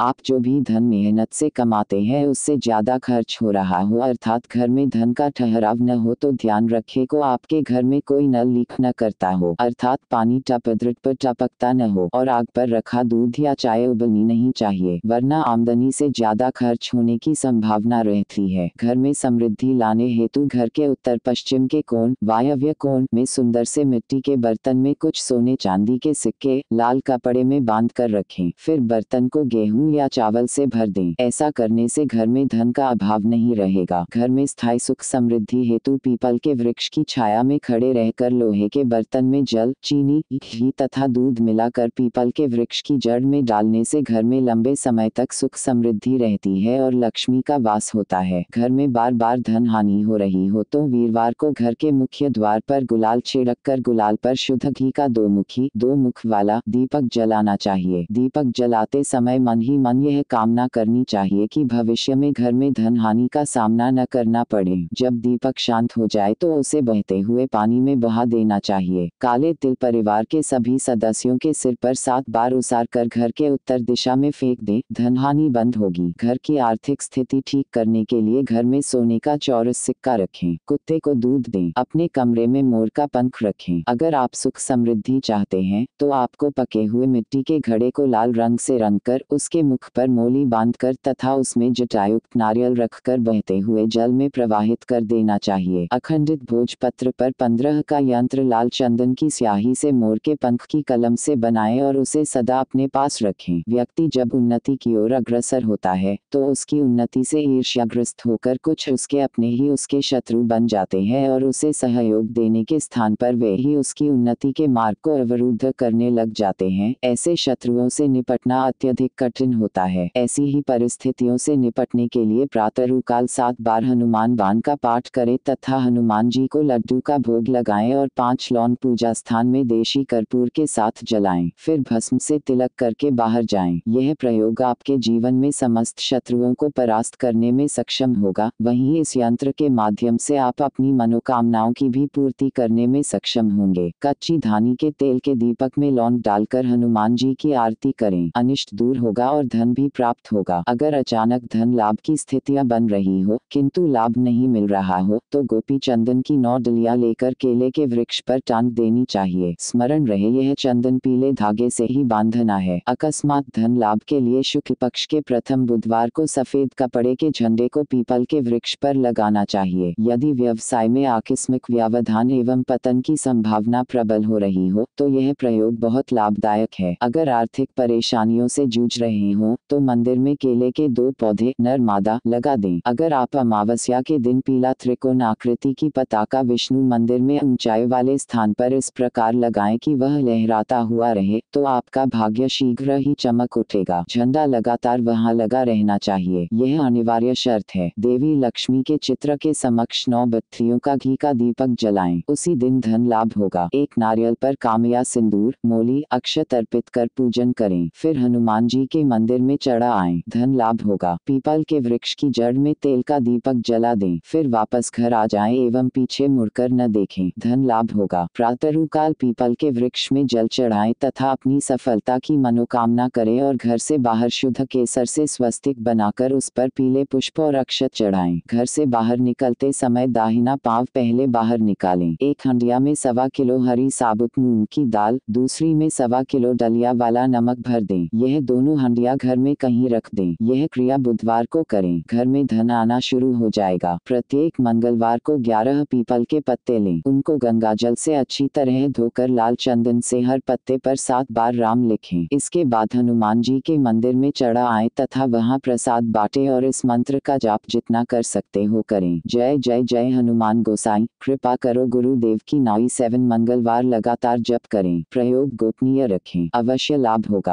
आप जो भी धन मेहनत से कमाते हैं उससे ज्यादा खर्च हो रहा हो अर्थात घर में धन का ठहराव न हो तो ध्यान रखे को आपके घर में कोई नल लीक न करता हो अर्थात पानी टपद्रट पर टपकता न हो और आग पर रखा दूध या चाय उबलनी नहीं चाहिए वरना आमदनी से ज्यादा खर्च होने की संभावना रहती है घर में समृद्धि लाने हेतु घर के उत्तर पश्चिम के कोण वायव्य कोण में सुंदर से मिट्टी के बर्तन में कुछ सोने चांदी के सिक्के लाल कपड़े में बांध कर रखें फिर बर्तन को गेहूं या चावल से भर दें ऐसा करने से घर में धन का अभाव नहीं रहेगा घर में स्थायी सुख समृद्धि हेतु पीपल के वृक्ष की छाया में खड़े रहकर लोहे के बर्तन में जल चीनी घी तथा दूध मिलाकर पीपल के वृक्ष की जड़ में डालने से घर में लंबे समय तक सुख समृद्धि रहती है और लक्ष्मी का वास होता है घर में बार बार धन हानि हो रही हो तो वीरवार को घर के मुख्य द्वार पर गुलाल छिड़क कर गुलाल पर शुद्ध घी का दो मुखी दो मुख वाला दीपक जलाना चाहिए दीपक जलाते समय मन ही मन यह कामना करनी चाहिए कि भविष्य में घर में धन हानि का सामना न करना पड़े जब दीपक शांत हो जाए तो उसे बहते हुए पानी में बहा देना चाहिए काले तिल परिवार के सभी सदस्यों के सिर पर सात बार उसार कर घर के उत्तर दिशा में फेंक दे धन हानि बंद होगी घर की आर्थिक स्थिति ठीक करने के लिए घर में सोने का चौरस सिक्का रखे कुत्ते को दूध दे अपने कमरे में मोर का पंख रखे अगर आप सुख समृद्धि चाहते हैं तो आपको पके हुए मिट्टी के घड़े को लाल रंग से रंग कर उसके के मुख पर मोली बांधकर तथा उसमें जटायुक्त नारियल रखकर बहते हुए जल में प्रवाहित कर देना चाहिए अखंडित भोज पत्र पर पंद्रह का यंत्र लाल चंदन की स्याही से मोर के पंख की कलम से बनाए और उसे सदा अपने पास रखें व्यक्ति जब उन्नति की ओर अग्रसर होता है तो उसकी उन्नति से ईर्ष्याग्रस्त होकर कुछ उसके अपने ही उसके शत्रु बन जाते हैं और उसे सहयोग देने के स्थान पर वे ही उसकी उन्नति के मार्ग को अवरुद्ध करने लग जाते हैं ऐसे शत्रुओं से निपटना अत्यधिक कठिन कठिन होता है ऐसी ही परिस्थितियों से निपटने के लिए प्रातरुकाल सात बार हनुमान बान का पाठ करें तथा हनुमान जी को लड्डू का भोग लगाएं और पांच लौन पूजा स्थान में देशी कर्पूर के साथ जलाएं फिर भस्म से तिलक करके बाहर जाएं यह प्रयोग आपके जीवन में समस्त शत्रुओं को परास्त करने में सक्षम होगा वहीं इस यंत्र के माध्यम से आप अपनी मनोकामनाओं की भी पूर्ति करने में सक्षम होंगे कच्ची धानी के तेल के दीपक में लौंग डालकर हनुमान जी की आरती करें अनिष्ट दूर होगा और और धन भी प्राप्त होगा अगर अचानक धन लाभ की स्थितियां बन रही हो किंतु लाभ नहीं मिल रहा हो तो गोपी चंदन की नौ डलिया लेकर केले के वृक्ष पर टांग देनी चाहिए स्मरण रहे यह चंदन पीले धागे से ही बांधना है अकस्मात धन लाभ के लिए शुक्ल पक्ष के प्रथम बुधवार को सफेद कपड़े के झंडे को पीपल के वृक्ष पर लगाना चाहिए यदि व्यवसाय में आकस्मिक व्यवधान एवं पतन की संभावना प्रबल हो रही हो तो यह प्रयोग बहुत लाभदायक है अगर आर्थिक परेशानियों से जूझ रहे नहीं हो तो मंदिर में केले के दो पौधे नर मादा लगा दें अगर आप अमावस्या के दिन पीला त्रिकोण आकृति की पताका विष्णु मंदिर में ऊंचाई वाले स्थान पर इस प्रकार लगाएं कि वह लहराता हुआ रहे तो आपका भाग्य शीघ्र ही चमक उठेगा झंडा लगातार वहाँ लगा रहना चाहिए यह अनिवार्य शर्त है देवी लक्ष्मी के चित्र के समक्ष नौ बत्तियों का घी का दीपक जलाएं उसी दिन धन लाभ होगा एक नारियल पर कामया सिंदूर मोली अक्षत अर्पित कर पूजन करें फिर हनुमान जी के मंदिर मंदिर में चढ़ा आए धन लाभ होगा पीपल के वृक्ष की जड़ में तेल का दीपक जला दें फिर वापस घर आ जाएं एवं पीछे मुड़कर न देखें धन लाभ होगा काल पीपल के वृक्ष में जल चढ़ाएं तथा अपनी सफलता की मनोकामना करें और घर से बाहर शुद्ध केसर से स्वस्तिक बनाकर उस पर पीले पुष्प और अक्षत चढ़ाएं घर से बाहर निकलते समय दाहिना पाव पहले बाहर निकालें एक हंडिया में सवा किलो हरी साबुत मूंग की दाल दूसरी में सवा किलो डलिया वाला नमक भर दें यह दोनों हंडिया या घर में कहीं रख दें यह क्रिया बुधवार को करें घर में धन आना शुरू हो जाएगा प्रत्येक मंगलवार को ग्यारह पीपल के पत्ते लें उनको गंगा जल से अच्छी तरह धोकर लाल चंदन से हर पत्ते पर सात बार राम लिखें इसके बाद हनुमान जी के मंदिर में चढ़ा आए तथा वहाँ प्रसाद बांटे और इस मंत्र का जाप जितना कर सकते हो करें जय जय जय हनुमान गोसाई कृपा करो गुरु देव की नाई सेवन मंगलवार लगातार जप करें प्रयोग गोपनीय रखें अवश्य लाभ होगा